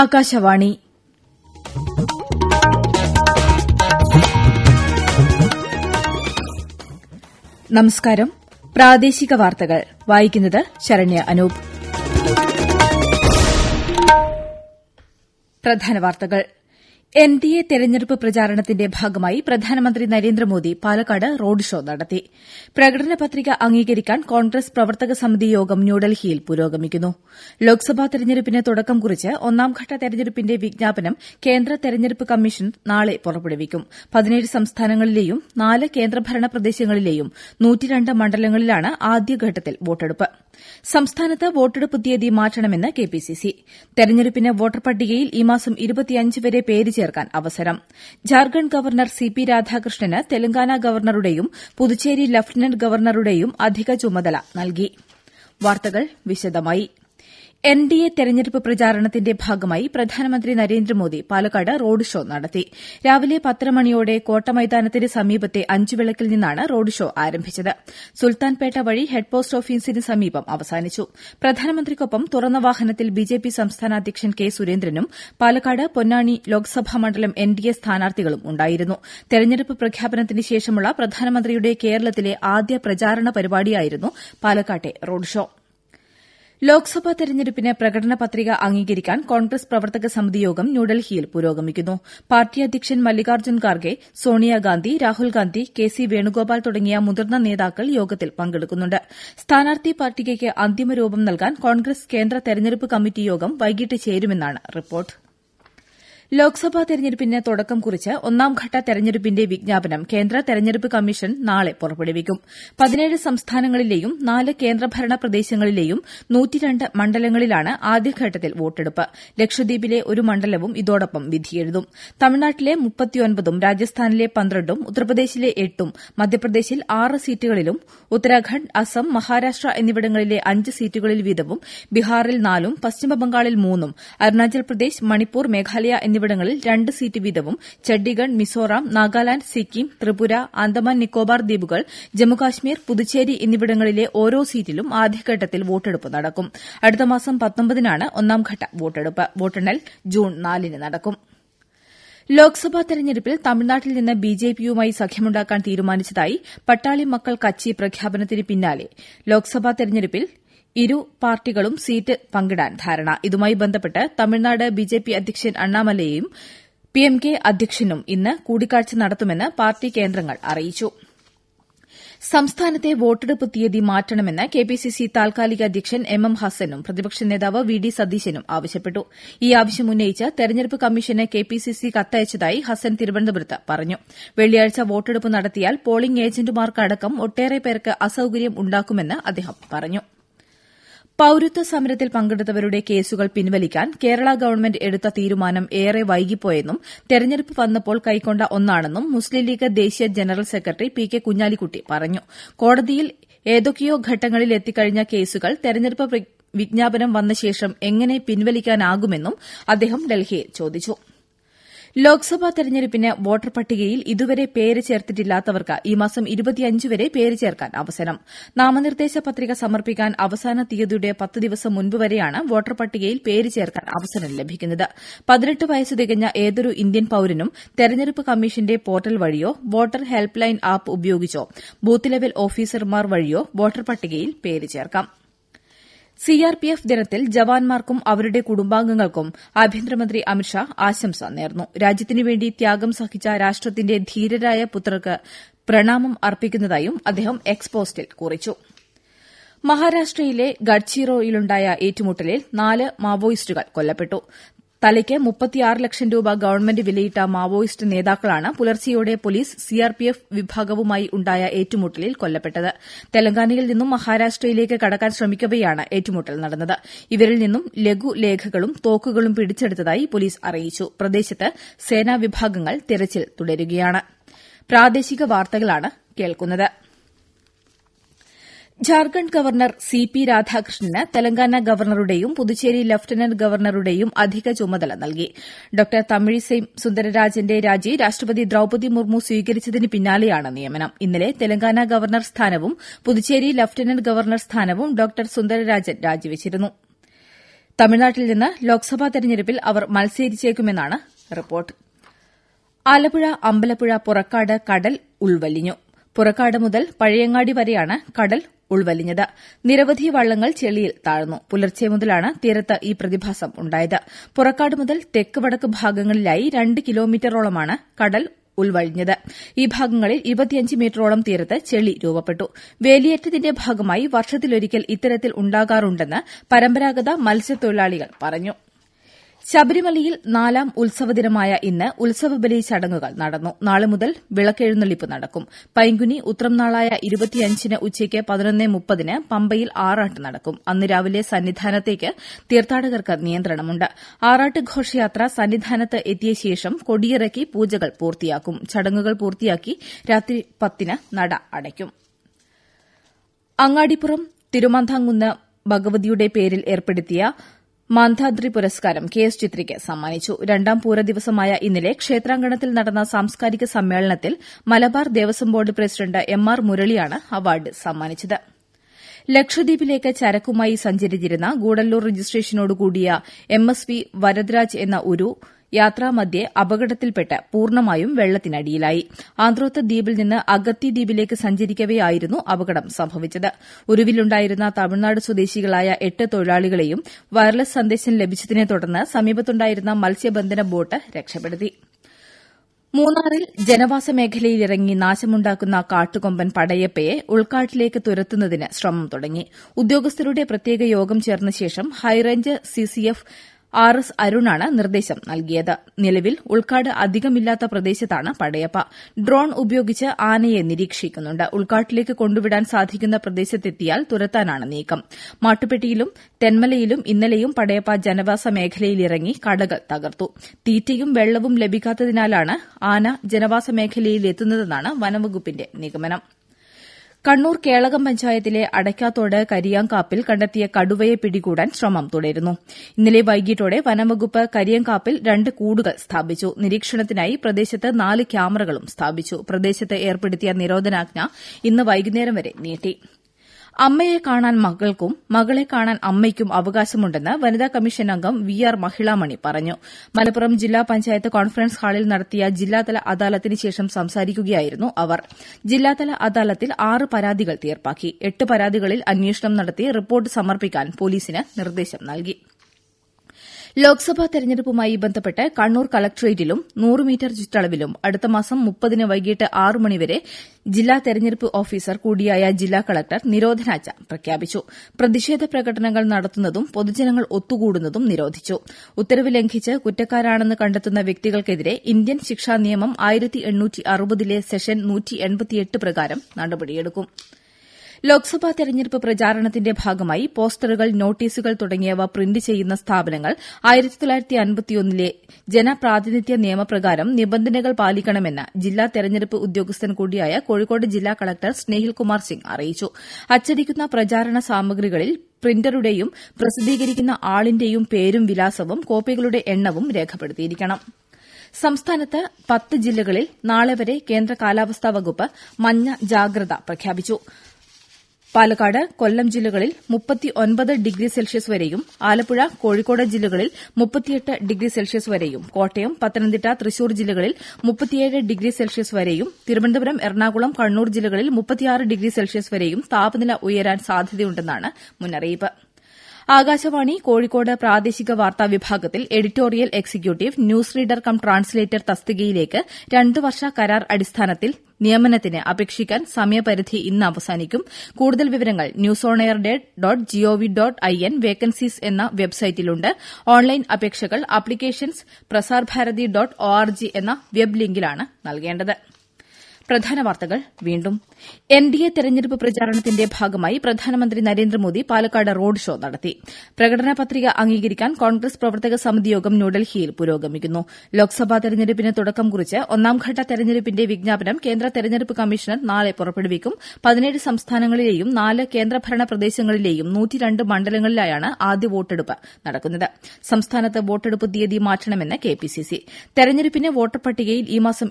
ആകാശവാണി നമസ്കാരം പ്രാദേശിക വാർത്തകൾ വായിക്കുന്നത് ശരണ്യ അനൂപ് പ്രധാന വാർത്തകൾ എൻ ഡി എ തെരഞ്ഞെടുപ്പ് പ്രചാരണത്തിന്റെ ഭാഗമായി പ്രധാനമന്ത്രി നരേന്ദ്രമോദി പാലക്കാട് റോഡ് ഷോ നടത്തി പ്രകടന പത്രിക അംഗീകരിക്കാൻ കോൺഗ്രസ് പ്രവർത്തക സമിതി യോഗം ന്യൂഡൽഹിയിൽ പുരോഗമിക്കുന്നു ലോക്സഭാ തെരഞ്ഞെടുപ്പിന് തുടക്കം കുറിച്ച് ഒന്നാംഘട്ട തെരഞ്ഞെടുപ്പിന്റെ വിജ്ഞാപനം കേന്ദ്ര തെരഞ്ഞെടുപ്പ് കമ്മീഷൻ നാളെ പുറപ്പെടുവിക്കും പതിനേഴ് സംസ്ഥാനങ്ങളിലെയും നാല് കേന്ദ്രഭരണ പ്രദേശങ്ങളിലെയും നൂറ്റിരണ്ട് മണ്ഡലങ്ങളിലാണ് ആദ്യഘട്ടത്തിൽ വോട്ടെടുപ്പ് സംസ്ഥാനത്ത് വോട്ടെടുപ്പ് തീയതി മാറ്റണമെന്ന് കെപിസിസി തെരഞ്ഞെടുപ്പിന് വോട്ടർ പട്ടികയിൽ ഈ മാസം വരെ പേര് ഒത്തുചേർക്കാൻ അവസരം ജാർഖണ്ഡ് ഗവർണർ സി പി രാധാകൃഷ്ണന് തെലങ്കാന ഗവർണറുടെയും പുതുച്ചേരി ലഫ്റ്റനന്റ് ഗവർണറുടെയും അധിക ചുമതല നൽകി എൻ ഡി എ തെരഞ്ഞെടുപ്പ് പ്രചാരണത്തിന്റെ ഭാഗമായി പ്രധാനമന്ത്രി നരേന്ദ്രമോദി പാലക്കാട് റോഡ് ഷോ നടത്തി രാവിലെ പത്തര മണിയോടെ കോട്ടമൈതാനത്തിന് സമീപത്തെ അഞ്ചുവിളക്കിൽ നിന്നാണ് റോഡ് ഷോ ആരംഭിച്ചത് സുൽത്താൻപേട്ട വഴി ഹെഡ് പോസ്റ്റ് ഓഫീസിന് സമീപം അവസാനിച്ചു പ്രധാനമന്ത്രിക്കൊപ്പം തുറന്ന വാഹനത്തിൽ ബിജെപി സംസ്ഥാന അധ്യക്ഷൻ കെ സുരേന്ദ്രനും പാലക്കാട് പൊന്നാനി ലോക്സഭാ മണ്ഡലം എൻ ഡി എ സ്ഥാനാർത്ഥികളും ഉണ്ടായിരുന്നു തെരഞ്ഞെടുപ്പ് പ്രഖ്യാപനത്തിന് ശേഷമുള്ള പ്രധാനമന്ത്രിയുടെ കേരളത്തിലെ ആദ്യ പ്രചാരണ പരിപാടിയായിരുന്നു പാലക്കാട്ടെ റോഡ് ഷോ ലോക്സഭാ തെരഞ്ഞെടുപ്പിന് പ്രകടന പത്രിക അംഗീകരിക്കാൻ കോൺഗ്രസ് പ്രവർത്തക സമിതി യോഗം ന്യൂഡൽഹിയിൽ പുരോഗമിക്കുന്നു പാർട്ടി അധ്യക്ഷൻ മല്ലികാർജ്ജുൻ ഖാർഗെ സോണിയാഗാന്ധി രാഹുൽഗാന്ധി കെ സി വേണുഗോപാൽ തുടങ്ങിയ മുതിർന്ന നേതാക്കൾ യോഗത്തിൽ പങ്കെടുക്കുന്നുണ്ട് സ്ഥാനാർത്ഥി പട്ടികയ്ക്ക് അന്തിമരൂപം നൽകാൻ കോൺഗ്രസ് കേന്ദ്ര തെരഞ്ഞെടുപ്പ് കമ്മിറ്റി യോഗം വൈകിട്ട് ചേരുമെന്നാണ് റിപ്പോർട്ട് ലോക്സഭാ തെരഞ്ഞെടുപ്പിന് തുടക്കം കുറിച്ച് ഒന്നാംഘട്ട തെരഞ്ഞെടുപ്പിന്റെ വിജ്ഞാപനം കേന്ദ്ര തെരഞ്ഞെടുപ്പ് കമ്മീഷൻ നാളെ പുറപ്പെടുവിക്കും പതിനേഴ് സംസ്ഥാനങ്ങളിലെയും നാല് കേന്ദ്രഭരണ പ്രദേശങ്ങളിലെയും മണ്ഡലങ്ങളിലാണ് ആദ്യഘട്ടത്തിൽ വോട്ടെടുപ്പ് ലക്ഷദ്വീപിലെ ഒരു മണ്ഡലവും ഇതോടൊപ്പം വിധിയെഴുതും തമിഴ്നാട്ടിലെ മുപ്പത്തിയൊൻപതും രാജസ്ഥാനിലെ പന്ത്രണ്ടും ഉത്തർപ്രദേശിലെ എട്ടും മധ്യപ്രദേശിൽ ആറ് സീറ്റുകളിലും ഉത്തരാഖണ്ഡ് അസം മഹാരാഷ്ട്ര എന്നിവിടങ്ങളിലെ അഞ്ച് സീറ്റുകളിൽ വീതവും ബീഹാറിൽ നാലും പശ്ചിമബംഗാളിൽ മൂന്നും അരുണാചൽ പ്രദേശ് മണിപ്പൂർ മേഘാലയ എന്നിവിടങ്ങളിൽ രണ്ട് സീറ്റ് വീതവും ചണ്ഡിഗഡ് മിസോറാം നാഗാലാന്റ് സിക്കിം ത്രിപുര ആൻഡമാൻ നിക്കോബാർ ദ്വീപുകൾ ജമ്മുകാശ്മീർ പുതുച്ചേരി എന്നിവിടങ്ങളിലെ ഓരോ സീറ്റിലും ആദ്യഘട്ടത്തിൽ വോട്ടെടുപ്പ് നടക്കും അടുത്തമാസം പത്തൊമ്പതിനാണ് ഒന്നാംഘട്ട വോട്ടെടുപ്പ് വോട്ടെണ്ണൽ ജൂൺ നാലിന് നടക്കും ലോക്സഭാ തെരഞ്ഞെടുപ്പിൽ തമിഴ്നാട്ടിൽ നിന്ന് ബിജെപിയുമായി സഖ്യമുണ്ടാക്കാൻ തീരുമാനിച്ചതായി പട്ടാളി മക്കൾ കച്ചി പ്രഖ്യാപനത്തിന് പിന്നാലെ ലോക്സഭാ തെരഞ്ഞെടുപ്പിൽ ഇരു പാർട്ടികളും സീറ്റ് പങ്കിടാൻ ധാരണ ഇതുമായി ബന്ധപ്പെട്ട് തമിഴ്നാട് ബിജെപി അധ്യക്ഷൻ അണ്ണാമലയും പിഎംകെ അധ്യക്ഷനും ഇന്ന് കൂടിക്കാഴ്ച നടത്തുമെന്ന് പാർട്ടി കേന്ദ്രങ്ങൾ അറിയിച്ചു സംസ്ഥാനത്തെ വോട്ടെടുപ്പ് തീയതി മാറ്റണമെന്ന് കെപിസിസി താൽക്കാലിക അധ്യക്ഷൻ എം എം ഹസനും പ്രതിപക്ഷ നേതാവ് വി ഡി സതീശനും ആവശ്യപ്പെട്ടു ഈ ആവശ്യം ഉന്നയിച്ച് തെരഞ്ഞെടുപ്പ് കമ്മീഷന് കെപിസിസി കത്തയച്ചതായി ഹസൻ തിരുവനന്തപുരത്ത് പറഞ്ഞു വെള്ളിയാഴ്ച വോട്ടെടുപ്പ് നടത്തിയാൽ പോളിംഗ് ഏജന്റുമാർക്കടക്കം ഒട്ടേറെ പേർക്ക് അസൌകര്യം ഉണ്ടാക്കുമെന്ന് അദ്ദേഹം പറഞ്ഞു പൌരത്വ സമരത്തിൽ പങ്കെടുത്തവരുടെ കേസുകൾ പിൻവലിക്കാൻ കേരള ഗവൺമെന്റ് എടുത്ത തീരുമാനം ഏറെ വൈകിപ്പോയെന്നും തെരഞ്ഞെടുപ്പ് വന്നപ്പോൾ കൈക്കൊണ്ട ഒന്നാണെന്നും മുസ്ലിം ലീഗ് ദേശീയ general secretary P K Kunhalikutty പറഞ്ഞു കോടതിയിൽ ഏതൊക്കെയോ ഘട്ടങ്ങളിൽ എത്തിക്കഴിഞ്ഞ കേസുകൾ തെരഞ്ഞെടുപ്പ് വിജ്ഞാപനം വന്നശേഷം എങ്ങനെ പിൻവലിക്കാനാകുമെന്നും അദ്ദേഹം ഡൽഹിയിൽ ചോദിച്ചു ലോക്സഭാ തെരഞ്ഞെടുപ്പിന് വോട്ടർ പട്ടികയിൽ ഇതുവരെ പേര് ചേർത്തിട്ടില്ലാത്തവർക്ക് ഈ മാസം വരെ പേര് ചേർക്കാൻ അവസരം നാമനിർദ്ദേശ പത്രിക സമർപ്പിക്കാൻ അവസാന തീയതിയുടെ പത്ത് ദിവസം മുൻപ് വരെയാണ് വോട്ടർ പട്ടികയിൽ പേര് ചേർക്കാൻ അവസരം ലഭിക്കുന്നത് പതിനെട്ട് വയസ്സ് തികഞ്ഞ ഏതൊരു ഇന്ത്യൻ പൌരനും തെരഞ്ഞെടുപ്പ് കമ്മീഷന്റെ പോർട്ടൽ വഴിയോ വോട്ടർ ഹെൽപ്പ് ലൈൻ ആപ്പ് ഉപയോഗിച്ചോ ബൂത്ത് ലെവൽ ഓഫീസർമാർ വഴിയോ വോട്ടർ പട്ടികയിൽ പേര് ചേർക്കാം സിആർപിഎഫ് ദിനത്തിൽ ജവാന്മാർക്കും അവരുടെ കുടുംബാംഗങ്ങൾക്കും ആഭ്യന്തരമന്ത്രി അമിത്ഷാ ആശംസ നേർന്നു രാജ്യത്തിനുവേണ്ടി ത്യാഗം സഹിച്ച രാഷ്ട്രത്തിന്റെ ധീരരായ പുത്രർക്ക് പ്രണാമം അർപ്പിക്കുന്നതായും അദ്ദേഹം എക്സ്പോസ്റ്റിൽ കുറിച്ചു മഹാരാഷ്ട്രയിലെ ഗഡ്ചിറോയിലുണ്ടായ ഏറ്റുമുട്ടലിൽ നാല് മാവോയിസ്റ്റുകൾ കൊല്ലപ്പെട്ടു തലയ്ക്ക് മുപ്പത്തിയാറ് ലക്ഷം രൂപ ഗവൺമെന്റ് വിലയിട്ട മാവോയിസ്റ്റ് നേതാക്കളാണ് പുലർച്ചെയോടെ പോലീസ് സിആർപിഎഫ് വിഭാഗവുമായി ഉണ്ടായ ഏറ്റുമുട്ടലിൽ കൊല്ലപ്പെട്ടത് തെലങ്കാനയിൽ നിന്നും മഹാരാഷ്ട്രയിലേക്ക് കടക്കാൻ ശ്രമിക്കവെയാണ് ഏറ്റുമുട്ടൽ നടന്നത് ഇവരിൽ നിന്നും ലഘുലേഖകളും തോക്കുകളും പിടിച്ചെടുത്തതായി പോലീസ് അറിയിച്ചു പ്രദേശത്ത് വിഭാഗങ്ങൾ തിരച്ചിൽ തുടരുകയാണ് ജാർഖണ്ഡ് ഗവർണർ സി പി രാധാകൃഷ്ണന് തെലങ്കാന ഗവർണറുടെയും പുതുച്ചേരി ലഫ്റ്റനന്റ് ഗവർണറുടെയും അധിക ചുമതല നൽകി ഡോ തമിഴിസൈ സുന്ദരരാജന്റെ രാജി രാഷ്ട്രപതി ദ്രൌപതി മുർമു സ്വീകരിച്ചതിന് പിന്നാലെയാണ് നിയമനം ഇന്നലെ തെലങ്കാന ഗവർണർ സ്ഥാനവും പുതുച്ചേരി ലഫ്റ്റനന്റ് ഗവർണർ സ്ഥാനവും ഡോ സുന്ദരരാജൻ രാജിവച്ചിരുന്നു തമിഴ്നാട്ടിൽ നിന്ന് ലോക്സഭാ തെരഞ്ഞെടുപ്പിൽ അവർ മത്സരിച്ചേക്കുമെന്നാണ് റിപ്പോർട്ട് ആലപ്പുഴ അമ്പലപ്പുഴ പുറക്കാട് കടൽ ഉൾവലിഞ്ഞു പുറക്കാട് മുതൽ പഴയങ്ങാടി വരെയാണ് കടൽ ഉൾവലിഞ്ഞത് നിരവധി വള്ളങ്ങൾ ചെളിയിൽ താഴ്ന്നു പുലർച്ചെ മുതലാണ് തീരത്ത് ഈ പ്രതിഭാസം ഉണ്ടായത് പുറക്കാട് മുതൽ തെക്ക് വടക്ക് ഭാഗങ്ങളിലായി രണ്ട് കിലോമീറ്ററോളമാണ് കടൽ ഉൾവഴിഞ്ഞത് ഈ ഭാഗങ്ങളിൽ ഇരുപത്തിയഞ്ച് മീറ്ററോളം തീരത്ത് ചെളി രൂപപ്പെട്ടു വേലിയേറ്റത്തിന്റെ ഭാഗമായി വർഷത്തിലൊരിക്കൽ ഇത്തരത്തിൽ ഉണ്ടാകാറുണ്ടെന്ന് പരമ്പരാഗത മത്സ്യത്തൊഴിലാളികൾ പറഞ്ഞു ശബരിമലയിൽ നാലാം ഉത്സവദിനമായ ഇന്ന് ഉത്സവബലി ചടങ്ങുകൾ നടന്നു നാളെ മുതൽ വിളക്കെഴുന്നള്ളിപ്പ് നടക്കും പൈങ്കുനി ഉത്രം നാളായ ഇരുപത്തിയഞ്ചിന് ഉച്ചയ്ക്ക് പതിനൊന്ന് മുപ്പതിന് പമ്പയിൽ ആറാട്ട് നടക്കും അന്ന് രാവിലെ സന്നിധാനത്തേക്ക് തീർത്ഥാടകർക്ക് നിയന്ത്രണമുണ്ട് ആറാട്ട് ഘോഷയാത്ര സന്നിധാനത്ത് എത്തിയ ശേഷം കൊടിയിറക്കി പൂജകൾ പൂർത്തിയാക്കും ചടങ്ങുകൾ പൂർത്തിയാക്കി രാത്രി പത്തിന് നട അടയ്ക്കും അങ്ങാടിപ്പുറം തിരുമാന്താങ്കുന്ന് ഭഗവതിയുടെ പേരിൽ ഏർപ്പെടുത്തിയ മാന്ധാദ്രി പുരസ്കാരം കെ എസ് ചിത്രയ്ക്ക് സമ്മാനിച്ചു രണ്ടാം പൂരദിവസമായ ഇന്നലെ ക്ഷേത്രാങ്കണത്തിൽ നടന്ന സാംസ്കാരിക സമ്മേളനത്തിൽ Malabar Devaswom board president M R മുരളിയാണ് അവാർഡ് സമ്മാനിച്ചത് ലക്ഷദ്വീപിലേക്ക് ചരക്കുമായി സഞ്ചരിച്ചിരുന്ന ഗൂഡല്ലൂർ രജിസ്ട്രേഷനോടുകൂടിയ എം എസ് വി വരദ്രാജ് എന്ന ഒരു യാത്രാമധ്യെ അപകടത്തിൽപ്പെട്ട് പൂർണ്ണമായും വെള്ളത്തിനടിയിലായി ആന്ത്രോത്ത് ദ്വീപിൽ നിന്ന് അഗത്തി ദ്വീപിലേക്ക് സഞ്ചരിക്കവെയായിരുന്നു അപകടം സംഭവിച്ചത് ഉരുവിലുണ്ടായിരുന്ന തമിഴ്നാട് സ്വദേശികളായ എട്ട് തൊഴിലാളികളെയും വയർലെസ് സന്ദേശം ലഭിച്ചതിനെ തുടർന്ന് സമീപത്തുണ്ടായിരുന്ന മത്സ്യബന്ധന ബോട്ട് രക്ഷപ്പെടുത്തി മൂന്നാറിൽ ജനവാസ മേഖലയിലിറങ്ങി നാശമുണ്ടാക്കുന്ന കാട്ടുകൊമ്പൻ പടയപ്പയെ ഉൾക്കാട്ടിലേക്ക് തുരത്തുന്നതിന് ശ്രമം തുടങ്ങി ഉദ്യോഗസ്ഥരുടെ പ്രത്യേക യോഗം ചേർന്ന ശേഷം ഹൈറേഞ്ച് സിസിഎഫ് ആർ എസ് അരുണാണ് നിർദ്ദേശം നൽകിയത് നിലവിൽ ഉൾക്കാട് അധികമില്ലാത്ത പ്രദേശത്താണ് പടയപ്പ ഡ്രോൺ ഉപയോഗിച്ച് ആനയെ നിരീക്ഷിക്കുന്നുണ്ട് ഉൾക്കാട്ടിലേക്ക് കൊണ്ടുവിടാൻ സാധിക്കുന്ന പ്രദേശത്തെത്തിയാൽ തുരത്താനാണ് നീക്കം മാട്ടുപെട്ടിയിലും തെന്മലയിലും ഇന്നലെയും പടയപ്പ ജനവാസ മേഖലയിലിറങ്ങി കടകൾ തകർത്തു തീറ്റയും വെള്ളവും ലഭിക്കാത്തതിനാലാണ് ആന ജനവാസ മേഖലയിലെത്തുന്നതെന്നാണ് വനംവകുപ്പിന്റെ നിഗമനം കണ്ണൂർ കേളകം പഞ്ചായത്തിലെ അടയ്ക്കാത്തോട് കരിയാങ്കാപ്പിൽ കണ്ടെത്തിയ കടുവയെ പിടികൂടാൻ ശ്രമം തുടരുന്നു ഇന്നലെ വൈകിട്ടോടെ വനംവകുപ്പ് കരിയാങ്കാപ്പിൽ രണ്ട് കൂടുകൾ സ്ഥാപിച്ചു നിരീക്ഷണത്തിനായി പ്രദേശത്ത് നാല് ക്യാമറകളും സ്ഥാപിച്ചു പ്രദേശത്ത് ഏർപ്പെടുത്തിയ നിരോധനാജ്ഞ ഇന്ന് വൈകുന്നേരം വരെ നീട്ടി അമ്മയെ കാണാൻ മകൾക്കും മകളെ കാണാൻ അമ്മയ്ക്കും അവകാശമുണ്ടെന്ന് വനിതാ കമ്മീഷൻ അംഗം വി ആർ മഹിളാമണി പറഞ്ഞു മലപ്പുറം ജില്ലാ പഞ്ചായത്ത് കോൺഫറൻസ് ഹാളിൽ നടത്തിയ ജില്ലാതല അദാലത്തിന് ശേഷം സംസാരിക്കുകയായിരുന്നു അവർ ജില്ലാതല അദാലത്തിൽ ആറ് പരാതികൾ തീർപ്പാക്കി എട്ട് പരാതികളിൽ അന്വേഷണം നടത്തി റിപ്പോർട്ട് സമർപ്പിക്കാൻ പോലീസിന് നിർദ്ദേശം നൽകി ലോക്സഭാ തെരഞ്ഞെടുപ്പുമായി ബന്ധപ്പെട്ട് കണ്ണൂർ കളക്ട്രേറ്റിലും നൂറ് മീറ്റർ ചുറ്റളവിലും മാസം മുപ്പതിന് വൈകിട്ട് ആറ് മണിവരെ ജില്ലാ തെരഞ്ഞെടുപ്പ് ഓഫീസർ കൂടിയായ ജില്ലാ കളക്ടർ നിരോധനാജ്ഞ പ്രഖ്യാപിച്ചു പ്രതിഷേധ പ്രകടനങ്ങൾ നടത്തുന്നതും പൊതുജനങ്ങൾ ഒത്തുകൂടുന്നതും നിരോധിച്ചു ഉത്തരവ് ലംഘിച്ച് കുറ്റക്കാരാണെന്ന് കണ്ടെത്തുന്ന വ്യക്തികൾക്കെതിരെ ഇന്ത്യൻ ശിക്ഷാ നിയമം സെഷൻ പ്രകാരം നടപടിയെടുക്കും ലോക്സഭാ തെരഞ്ഞെടുപ്പ് പ്രചാരണത്തിന്റെ ഭാഗമായി പോസ്റ്ററുകൾ നോട്ടീസുകൾ തുടങ്ങിയവ പ്രിന്റ് ചെയ്യുന്ന സ്ഥാപനങ്ങൾ ജനപ്രാതിനിധ്യ നിയമപ്രകാരം നിബന്ധനകൾ പാലിക്കണമെന്ന് ജില്ലാ തെരഞ്ഞെടുപ്പ് ഉദ്യോഗസ്ഥൻ കൂടിയായ കോഴിക്കോട് ജില്ലാ കളക്ടർ സ്നേഹിൽ കുമാർ സിംഗ് അറിയിച്ചു അച്ചടിക്കുന്ന പ്രചാരണ സാമഗ്രികളിൽ പ്രിന്ററുടെയും പ്രസിദ്ധീകരിക്കുന്ന ആളിന്റെയും പേരും വിലാസവും കോപ്പികളുടെ എണ്ണവും രേഖപ്പെടുത്തിയിരിക്കണം സംസ്ഥാനത്ത് പത്ത് ജില്ലകളിൽ നാളെ വരെ കേന്ദ്ര കാലാവസ്ഥാ വകുപ്പ് മഞ്ഞ ജാഗ്രത പ്രഖ്യാപിച്ചു പാലക്കാട് കൊല്ലം ജില്ലകളിൽ ഡിഗ്രി സെൽഷ്യസ് വരെയും ആലപ്പുഴ കോഴിക്കോട് ജില്ലകളിൽ ഡിഗ്രി സെൽഷ്യസ് വരെയും കോട്ടയം പത്തനംതിട്ട തൃശൂർ ജില്ലകളിൽ ഡിഗ്രി സെൽഷ്യസ് വരെയും തിരുവനന്തപുരം എറണാകുളം കണ്ണൂർ ജില്ലകളിൽ ഡിഗ്രി സെൽഷ്യസ് വരെയും താപനില ഉയരാൻ സാധ്യതയുണ്ടെന്നാണ് മുന്നറിയിപ്പ് ആകാശവാണി കോഴിക്കോട് പ്രാദേശിക വാർത്താ വിഭാഗത്തിൽ editorial executive news reader cum translator തസ്തികയിലേക്ക് രണ്ട് വർഷ കരാർ അടിസ്ഥാനത്തിൽ നിയമനത്തിന് അപേക്ഷിക്കാൻ സമയപരിധി ഇന്ന് അവസാനിക്കും കൂടുതൽ വിവരങ്ങൾ news on air dot G O V dot I N vacancies എന്ന വെബ്സൈറ്റിലുണ്ട് ഓൺലൈൻ അപേക്ഷകൾ applications Prasar Bharati dot O R G എന്ന വെബ് ലിങ്കിലാണ് നൽകേണ്ടത് പ്രധാന വാർത്തകൾ വീണ്ടും എൻ ഡി എ തെരഞ്ഞെടുപ്പ് പ്രചാരണത്തിന്റെ ഭാഗമായി പ്രധാനമന്ത്രി നരേന്ദ്രമോദി പാലക്കാട് റോഡ് ഷോ നടത്തി പ്രകടന പത്രിക അംഗീകരിക്കാൻ കോൺഗ്രസ് പ്രവർത്തക സമിതി യോഗം ന്യൂഡൽഹിയിൽ പുരോഗമിക്കുന്നു ലോക്സഭാ തെരഞ്ഞെടുപ്പിന് തുടക്കം കുറിച്ച് ഒന്നാംഘട്ട തെരഞ്ഞെടുപ്പിന്റെ വിജ്ഞാപനം കേന്ദ്ര തെരഞ്ഞെടുപ്പ് കമ്മീഷണർ നാളെ പുറപ്പെടുവിക്കും പതിനേഴ് സംസ്ഥാനങ്ങളിലെയും നാല് കേന്ദ്രഭരണ പ്രദേശങ്ങളിലെയും നൂറ്റിരണ്ട് മണ്ഡലങ്ങളിലായാണ് ആദ്യ വോട്ടെടുപ്പ് നടക്കുന്നത് സംസ്ഥാനത്ത് വോട്ടെടുപ്പ് തീയതി മാറ്റണമെന്ന് കെപിസിസി തെരഞ്ഞെടുപ്പിന് വോട്ടർ പട്ടികയിൽ ഈ മാസം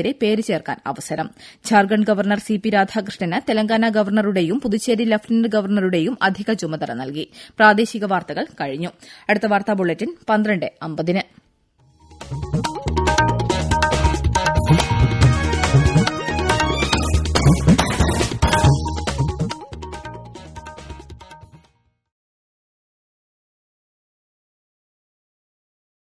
വരെ പേര് ചേർക്കാൻ അവസരം അവസരം ഝാർഖണ്ഡ് ഗവർണർ സി പി രാധാകൃഷ്ണന് തെലങ്കാന ഗവർണറുടെയും പുതുച്ചേരി ലഫ്റ്റനന്റ് ഗവർണറുടെയും അധിക ചുമതല നൽകി